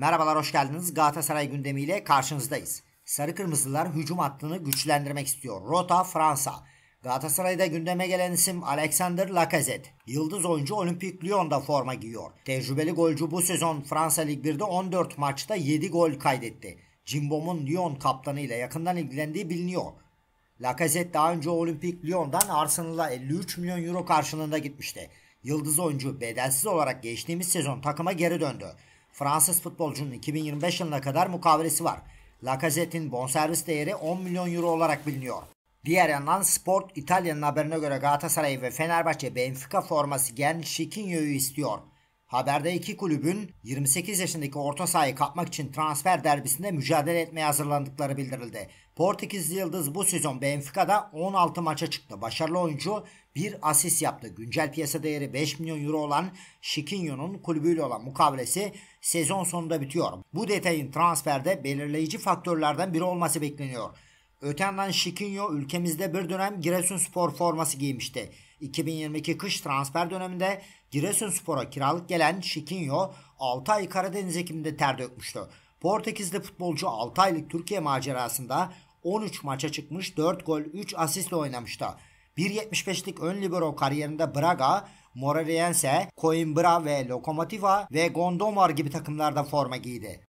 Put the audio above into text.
Merhabalar hoş geldiniz. Galatasaray gündemiyle karşınızdayız. Sarı Kırmızılar hücum hattını güçlendirmek istiyor. Rota Fransa. Galatasaray'da gündeme gelen isim Alexander Lacazette. Yıldız oyuncu Olimpik Lyon'da forma giyiyor. Tecrübeli golcü bu sezon Fransa Lig 1'de 14 maçta 7 gol kaydetti. Cimbom'un Lyon kaptanıyla yakından ilgilendiği biliniyor. Lacazette daha önce Olimpik Lyon'dan Arsenal'a 53 milyon euro karşılığında gitmişti. Yıldız oyuncu bedelsiz olarak geçtiğimiz sezon takıma geri döndü. Fransız futbolcunun 2025 yılına kadar mukavelesi var. Lacazette'in bonservis değeri 10 milyon euro olarak biliniyor. Diğer yandan Sport İtalya'nın haberine göre Galatasaray ve Fenerbahçe Benfica forması Gen Şikinyo'yu istiyor. Haberde iki kulübün 28 yaşındaki orta sahayı kapmak için transfer derbisinde mücadele etmeye hazırlandıkları bildirildi. Portekizli Yıldız bu sezon Benfica'da 16 maça çıktı. Başarılı oyuncu bir asist yaptı. Güncel piyasa değeri 5 milyon euro olan Şikinyo'nun kulübüyle olan mukavelesi sezon sonunda bitiyor. Bu detayın transferde belirleyici faktörlerden biri olması bekleniyor. Öte yandan Şikinyo ülkemizde bir dönem Giresunspor forması giymişti. 2022 kış transfer döneminde Giresunspor'a kiralık gelen Şikinho 6 ay Karadeniz ekiminde ter dökmüştü. Portekizli futbolcu 6 aylık Türkiye macerasında 13 maça çıkmış 4 gol 3 asistle oynamıştı. 1.75'lik ön libero kariyerinde Braga, Moreirense, Coimbra ve Lokomotiva ve Gondomar gibi takımlarda forma giydi.